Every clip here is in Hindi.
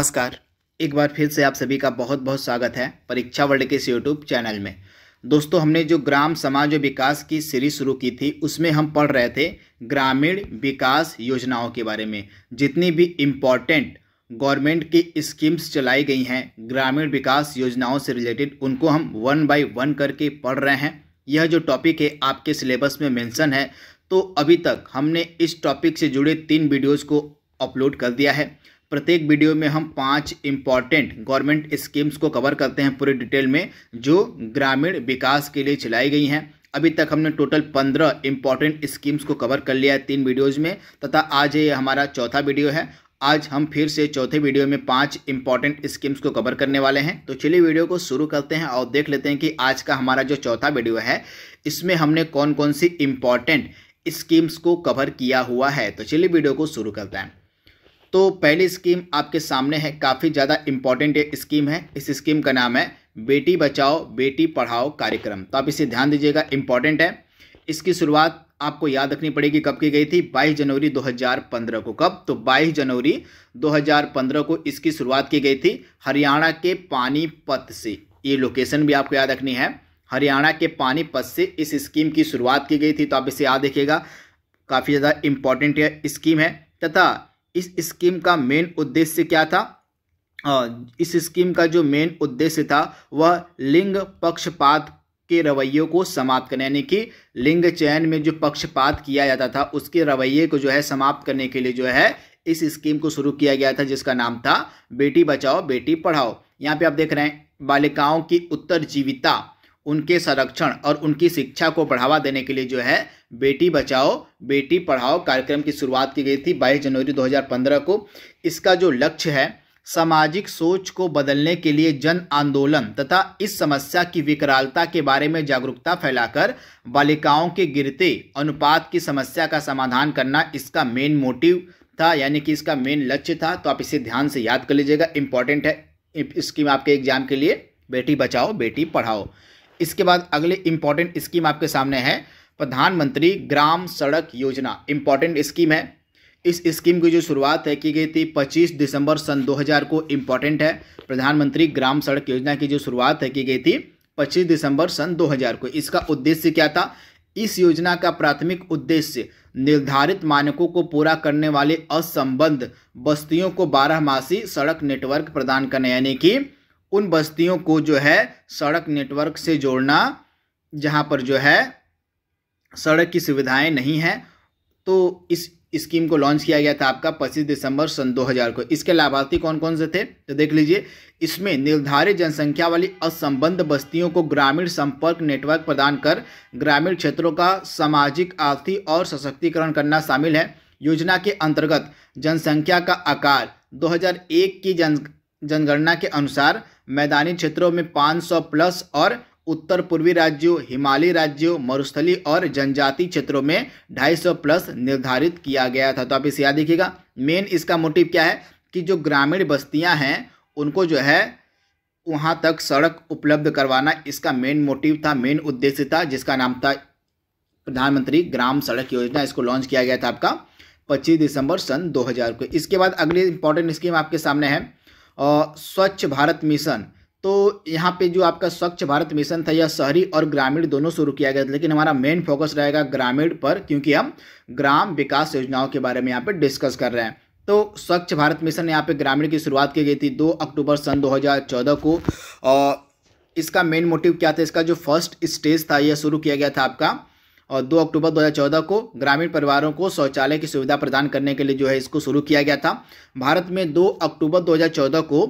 नमस्कार एक बार फिर से आप सभी का बहुत बहुत स्वागत है परीक्षा वर्ल्ड के इस यूट्यूब चैनल में दोस्तों हमने जो ग्राम समाज और विकास की सीरीज शुरू की थी उसमें हम पढ़ रहे थे ग्रामीण विकास योजनाओं के बारे में जितनी भी इम्पॉर्टेंट गवर्नमेंट की स्कीम्स चलाई गई हैं ग्रामीण विकास योजनाओं से रिलेटेड उनको हम वन बाई वन करके पढ़ रहे हैं यह जो टॉपिक है आपके सिलेबस में मेंशन है तो अभी तक हमने इस टॉपिक से जुड़े तीन वीडियोज़ को अपलोड कर दिया है प्रत्येक वीडियो में हम पांच इंपॉर्टेंट गवर्नमेंट स्कीम्स को कवर करते हैं पूरे डिटेल में जो ग्रामीण विकास के लिए चलाई गई हैं अभी तक हमने टोटल पंद्रह इंपॉर्टेंट स्कीम्स को कवर कर लिया है तीन वीडियोज़ में तथा आज ये हमारा चौथा वीडियो है आज हम फिर से चौथे वीडियो में पांच इंपॉर्टेंट स्कीम्स को कवर करने वाले हैं तो चलिए वीडियो को शुरू करते हैं और देख लेते हैं कि आज का हमारा जो चौथा वीडियो है इसमें हमने कौन कौन सी इंपॉर्टेंट स्कीम्स को कवर किया हुआ है तो चलिए वीडियो को शुरू करते हैं तो पहली स्कीम आपके सामने है काफ़ी ज़्यादा इम्पॉर्टेंट स्कीम है इस स्कीम का नाम है बेटी बचाओ बेटी पढ़ाओ कार्यक्रम तो आप इसे ध्यान दीजिएगा इम्पॉर्टेंट है इसकी शुरुआत आपको याद रखनी पड़ेगी कब की गई थी 22 जनवरी 2015 को कब तो 22 जनवरी 2015 को इसकी शुरुआत की गई थी हरियाणा के पानीपत से ये लोकेशन भी आपको याद रखनी है हरियाणा के पानीपत से इस स्कीम की शुरुआत की गई थी तो आप इसे याद देखिएगा काफ़ी ज़्यादा इम्पॉर्टेंट स्कीम है तथा इस स्कीम का मेन उद्देश्य क्या था इस स्कीम का जो मेन उद्देश्य था वह लिंग पक्षपात के रवैयों को समाप्त करने यानी कि लिंग चयन में जो पक्षपात किया जाता था उसके रवैये को जो है समाप्त करने के लिए जो है इस स्कीम को शुरू किया गया था जिसका नाम था बेटी बचाओ बेटी पढ़ाओ यहाँ पे आप देख रहे हैं बालिकाओं की उत्तर जीविता उनके संरक्षण और उनकी शिक्षा को बढ़ावा देने के लिए जो है बेटी बचाओ बेटी पढ़ाओ कार्यक्रम की शुरुआत की गई थी बाईस जनवरी 2015 को इसका जो लक्ष्य है सामाजिक सोच को बदलने के लिए जन आंदोलन तथा इस समस्या की विकरालता के बारे में जागरूकता फैलाकर बालिकाओं के गिरते अनुपात की समस्या का समाधान करना इसका मेन मोटिव था यानी कि इसका मेन लक्ष्य था तो आप इसे ध्यान से याद कर लीजिएगा इंपॉर्टेंट है स्कीम आपके एग्जाम के लिए बेटी बचाओ बेटी पढ़ाओ इसके बाद अगले इंपॉर्टेंट स्कीम आपके सामने है प्रधानमंत्री ग्राम सड़क योजना इंपॉर्टेंट स्कीम है इस स्कीम की जो शुरुआत है की गई थी 25 दिसंबर सन 2000 को इम्पॉर्टेंट है प्रधानमंत्री ग्राम सड़क योजना की जो शुरुआत है की गई थी 25 दिसंबर सन 2000 को इसका उद्देश्य क्या था इस योजना का प्राथमिक उद्देश्य निर्धारित मानकों को पूरा करने वाले असंबद्ध बस्तियों को बारहमासी सड़क नेटवर्क प्रदान करने यानी कि उन बस्तियों को जो है सड़क नेटवर्क से जोड़ना जहाँ पर जो है सड़क की सुविधाएं नहीं हैं तो इस स्कीम को लॉन्च किया गया था आपका 25 दिसंबर सन 2000 को इसके लाभार्थी कौन कौन से थे तो देख लीजिए इसमें निर्धारित जनसंख्या वाली असंबद्ध बस्तियों को ग्रामीण संपर्क नेटवर्क प्रदान कर ग्रामीण क्षेत्रों का सामाजिक आर्थिक और सशक्तिकरण करना शामिल है योजना के अंतर्गत जनसंख्या का आकार 2001 की जन जनगणना के अनुसार मैदानी क्षेत्रों में 500 प्लस और उत्तर पूर्वी राज्यों हिमालयी राज्यों मरुस्थली और जनजाति क्षेत्रों में 250 प्लस निर्धारित किया गया था तो आप इसे याद देखिएगा मेन इसका मोटिव क्या है कि जो ग्रामीण बस्तियां हैं उनको जो है वहाँ तक सड़क उपलब्ध करवाना इसका मेन मोटिव था मेन उद्देश्य था जिसका नाम था प्रधानमंत्री ग्राम सड़क योजना इसको लॉन्च किया गया था आपका 25 दिसंबर सन 2000 को इसके बाद अगली इंपॉर्टेंट स्कीम आपके सामने है स्वच्छ भारत मिशन तो यहाँ पे जो आपका स्वच्छ भारत मिशन था यह शहरी और ग्रामीण दोनों शुरू किया गया था लेकिन हमारा मेन फोकस रहेगा ग्रामीण पर क्योंकि हम ग्राम विकास योजनाओं के बारे में यहाँ पे डिस्कस कर रहे हैं तो स्वच्छ भारत मिशन यहाँ पे ग्रामीण की शुरुआत की गई थी दो अक्टूबर सन 2014 को और इसका मेन मोटिव क्या था इसका जो फर्स्ट स्टेज था यह शुरू किया गया था आपका और 2 अक्टूबर 2014 को ग्रामीण परिवारों को शौचालय की सुविधा प्रदान करने के लिए जो है इसको शुरू किया गया था भारत में 2 अक्टूबर 2014 को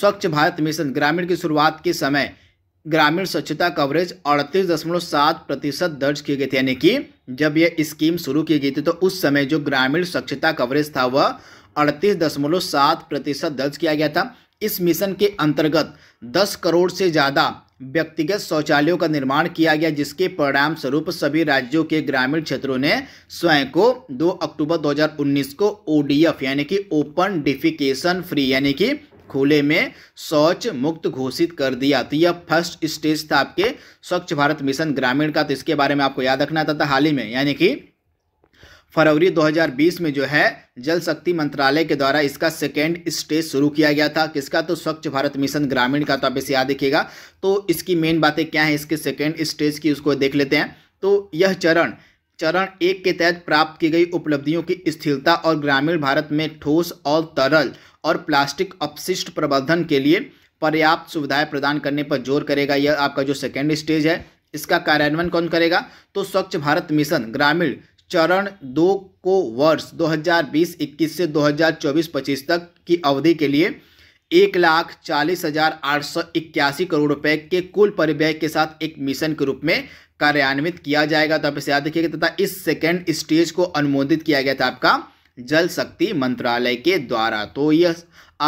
स्वच्छ भारत मिशन ग्रामीण की शुरुआत के समय ग्रामीण स्वच्छता कवरेज अड़तीस दशमलव सात प्रतिशत दर्ज किए गए थे यानी कि जब यह स्कीम शुरू की गई थी तो उस समय जो ग्रामीण स्वच्छता कवरेज था वह अड़तीस दशमलव सात प्रतिशत दर्ज किया गया था इस मिशन के अंतर्गत 10 करोड़ से ज़्यादा व्यक्तिगत शौचालयों का निर्माण किया गया जिसके परिणाम स्वरूप सभी राज्यों के ग्रामीण क्षेत्रों ने स्वयं को 2 अक्टूबर 2019 को ओडीएफ यानी कि ओपन डिफिकेशन फ्री यानी कि खुले में शौच मुक्त घोषित कर दिया तो यह फर्स्ट स्टेज था आपके स्वच्छ भारत मिशन ग्रामीण का तो इसके बारे में आपको याद रखना था, था तो हाल ही में यानी कि फरवरी 2020 में जो है जल शक्ति मंत्रालय के द्वारा इसका सेकेंड स्टेज शुरू किया गया था किसका तो स्वच्छ भारत मिशन ग्रामीण का तो आप इसे याद रखिएगा तो इसकी मेन बातें क्या हैं इसके सेकेंड स्टेज की उसको देख लेते हैं तो यह चरण चरण एक के तहत प्राप्त की गई उपलब्धियों की स्थिरता और ग्रामीण भारत में ठोस और तरल और प्लास्टिक अपशिष्ट प्रबंधन के लिए पर्याप्त सुविधाएं प्रदान करने पर जोर करेगा यह आपका जो सेकेंड स्टेज है इसका कार्यान्वयन कौन करेगा तो स्वच्छ भारत मिशन ग्रामीण चरण दो को वर्ष 2020-21 से 2024-25 तक की अवधि के लिए एक लाख चालीस हजार आठ सौ इक्यासी करोड़ रुपए के कुल परिव्यय के साथ एक मिशन के रूप में कार्यान्वित किया जाएगा तो आप इसे याद रखिएगा तथा इस सेकेंड स्टेज को अनुमोदित किया गया था आपका जल शक्ति मंत्रालय के द्वारा तो यह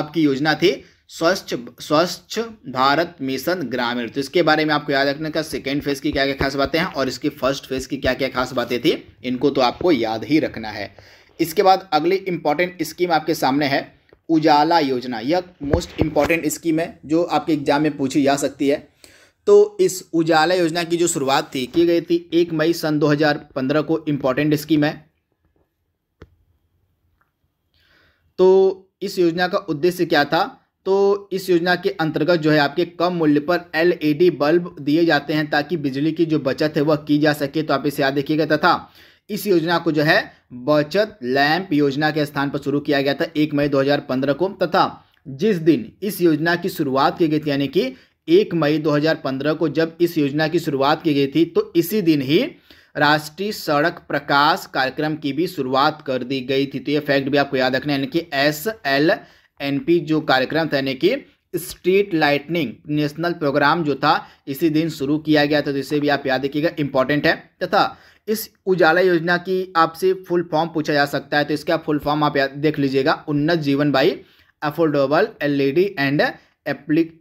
आपकी योजना थी स्वच्छ स्वच्छ भारत मिशन ग्रामीण तो इसके बारे में आपको याद रखने का सेकेंड फेज की क्या क्या खास बातें हैं और इसकी फर्स्ट फेज की क्या क्या खास बातें थी इनको तो आपको याद ही रखना है इसके बाद अगली इंपॉर्टेंट स्कीम आपके सामने है उजाला योजना यह मोस्ट इंपॉर्टेंट स्कीम है जो आपके एग्जाम में पूछी जा सकती है तो इस उजाला योजना की जो शुरुआत थी की गई थी एक मई सन 2015 को इंपॉर्टेंट स्कीम है तो इस योजना का उद्देश्य क्या था तो इस योजना के अंतर्गत जो है आपके कम मूल्य पर एलईडी बल्ब दिए जाते हैं ताकि बिजली की जो बचत है वह की जा सके तो आप इसे याद देखिएगा तथा इस योजना को जो है बचत लैंप योजना के स्थान पर शुरू किया गया था एक मई 2015 को तथा जिस दिन इस योजना की शुरुआत की गई थी यानी कि एक मई 2015 को जब इस योजना की शुरुआत की गई थी तो इसी दिन ही राष्ट्रीय सड़क प्रकाश कार्यक्रम की भी शुरुआत कर दी गई थी तो ये फैक्ट भी आपको याद रखना है यानी कि एस एल एनपी जो कार्यक्रम था यानी कि स्ट्रीट लाइटनिंग नेशनल प्रोग्राम जो था इसी दिन शुरू किया गया था तो इसे भी आप याद रखिएगा इंपॉर्टेंट है तथा इस उजाला योजना की आपसे फुल फॉर्म पूछा जा सकता है तो इसका फुल फॉर्म आप देख लीजिएगा Unnat Jeevan by affordable LED and 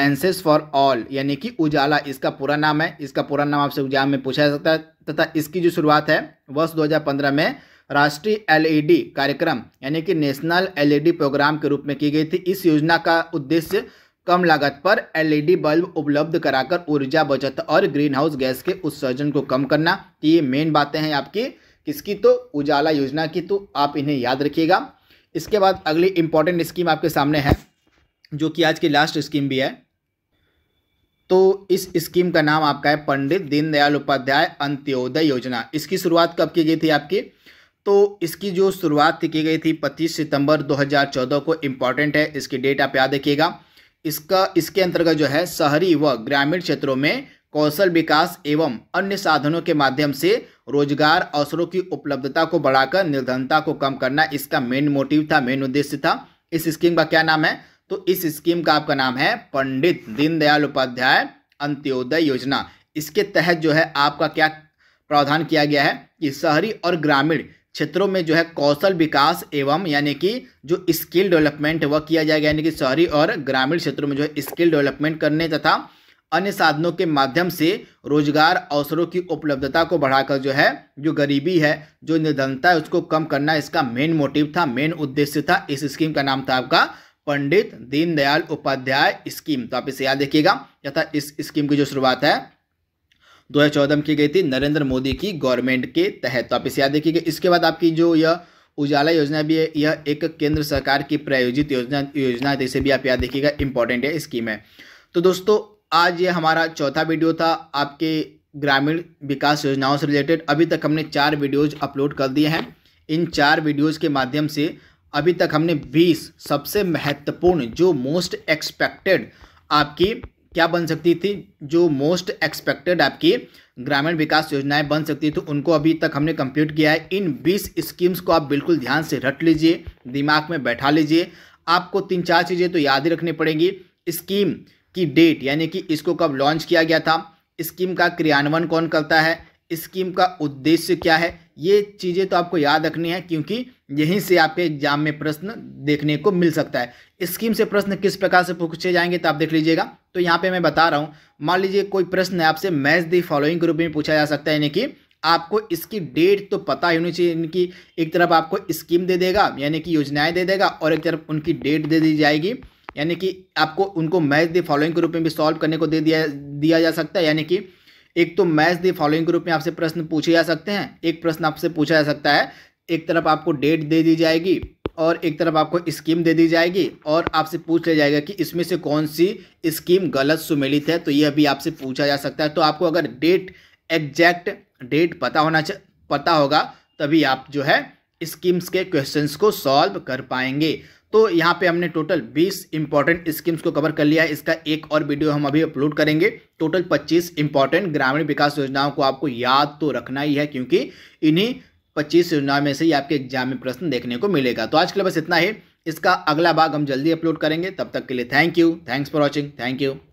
appliances for all यानी कि उजाला इसका पूरा नाम है इसका पूरा नाम आपसे एग्जाम में पूछा जा सकता है तथा इसकी जो शुरुआत है वर्ष 2015 में राष्ट्रीय एलईडी कार्यक्रम यानी कि नेशनल एलईडी प्रोग्राम के रूप में की गई थी इस योजना का उद्देश्य कम लागत पर एलईडी बल्ब उपलब्ध कराकर ऊर्जा बचत और ग्रीन हाउस गैस के उत्सर्जन को कम करना तो ये मेन बातें हैं आपकी किसकी तो उजाला योजना की तो आप इन्हें याद रखिएगा इसके बाद अगली इंपॉर्टेंट स्कीम आपके सामने है जो कि आज की लास्ट स्कीम भी है तो इस स्कीम का नाम आपका है पंडित दीनदयाल उपाध्याय अंत्योदय योजना इसकी शुरुआत कब की गई थी आपकी तो इसकी जो शुरुआत की गई थी 25 सितंबर 2014 को इम्पॉर्टेंट है इसकी डेट आप याद रखिएगा इसका इसके अंतर्गत जो है शहरी व ग्रामीण क्षेत्रों में कौशल विकास एवं अन्य साधनों के माध्यम से रोजगार अवसरों की उपलब्धता को बढ़ाकर निर्धनता को कम करना इसका मेन मोटिव था मेन उद्देश्य था इस स्कीम का क्या नाम है तो इस स्कीम का आपका नाम है पंडित दीनदयाल उपाध्याय अंत्योदय योजना इसके तहत जो है आपका क्या प्रावधान किया गया है कि शहरी और ग्रामीण क्षेत्रों में जो है कौशल विकास एवं यानी कि जो स्किल डेवलपमेंट है वह किया जाएगा यानी कि शहरी और ग्रामीण क्षेत्रों में जो है स्किल डेवलपमेंट करने तथा अन्य साधनों के माध्यम से रोजगार अवसरों की उपलब्धता को बढ़ाकर जो है जो गरीबी है जो निर्धनता है उसको कम करना इसका मेन मोटिव था मेन उद्देश्य था इस स्कीम का नाम था आपका पंडित दीनदयाल उपाध्याय स्कीम तो आप इसे याद देखिएगा तथा इस स्कीम की जो शुरुआत है 2014 में की गई थी नरेंद्र मोदी की गवर्नमेंट के तहत तो आप इसे याद देखिएगा इसके बाद आपकी जो यह उजाला योजना भी है यह एक केंद्र सरकार की प्रायोजित योजना योजना है तो इसे भी आप याद देखिएगा इंपॉर्टेंट है स्कीम है तो दोस्तों आज ये हमारा चौथा वीडियो था आपके ग्रामीण विकास योजनाओं से रिलेटेड अभी तक हमने चार वीडियोज अपलोड कर दिए हैं इन चार वीडियोज के माध्यम से अभी तक हमने 20 सबसे महत्वपूर्ण जो मोस्ट एक्सपेक्टेड आपकी क्या बन सकती थी जो मोस्ट एक्सपेक्टेड आपकी ग्रामीण विकास योजनाएं बन सकती थी उनको अभी तक हमने कंप्लीट किया है इन 20 स्कीम्स को आप बिल्कुल ध्यान से रट लीजिए दिमाग में बैठा लीजिए आपको तीन चार चीज़ें तो याद ही रखनी पड़ेंगी स्कीम की डेट यानी कि इसको कब लॉन्च किया गया था स्कीम का क्रियान्वयन कौन करता है स्कीम का उद्देश्य क्या है ये चीज़ें तो आपको याद रखनी है क्योंकि यहीं से आपके एग्जाम में प्रश्न देखने को मिल सकता है स्कीम से प्रश्न किस प्रकार से पूछे जाएंगे तो आप देख लीजिएगा तो यहाँ पे मैं बता रहा हूँ मान लीजिए कोई प्रश्न है आपसे मैच दी फॉलोइंग ग्रुप में पूछा जा सकता है यानी कि आपको इसकी डेट तो पता ही होनी चाहिए इनकी एक तरफ आपको स्कीम दे देगा यानी कि योजनाएं दे देगा और एक तरफ उनकी डेट दे दी जाएगी यानी कि आपको उनको मैच दी फॉलोइंग के रूप में भी सॉल्व करने को दे दिया दिया जा सकता है यानी कि एक तो मैच दी फॉलोइंग के रूप में आपसे प्रश्न पूछे जा सकते हैं एक प्रश्न आपसे पूछा जा सकता है एक तरफ आपको डेट दे दी जाएगी और एक तरफ आपको स्कीम दे दी जाएगी और आपसे पूछ लिया जाएगा कि इसमें से कौन सी स्कीम गलत सुमेलित है तो यह भी आपसे पूछा जा सकता है तो आपको अगर डेट एग्जैक्ट डेट पता होना पता होगा तभी आप जो है स्कीम्स के क्वेश्चंस को सॉल्व कर पाएंगे तो यहाँ पे हमने टोटल 20 इंपॉर्टेंट स्कीम्स को कवर कर लिया है इसका एक और वीडियो हम अभी अपलोड करेंगे टोटल 25 इंपॉर्टेंट ग्रामीण विकास योजनाओं को आपको याद तो रखना ही है क्योंकि इन्हीं पच्चीस योजनाओं में से ही आपके एग्जाम में प्रश्न देखने को मिलेगा तो आज के लिए बस इतना ही इसका अगला भाग हम जल्दी अपलोड करेंगे तब तक के लिए thank you thanks for watching thank you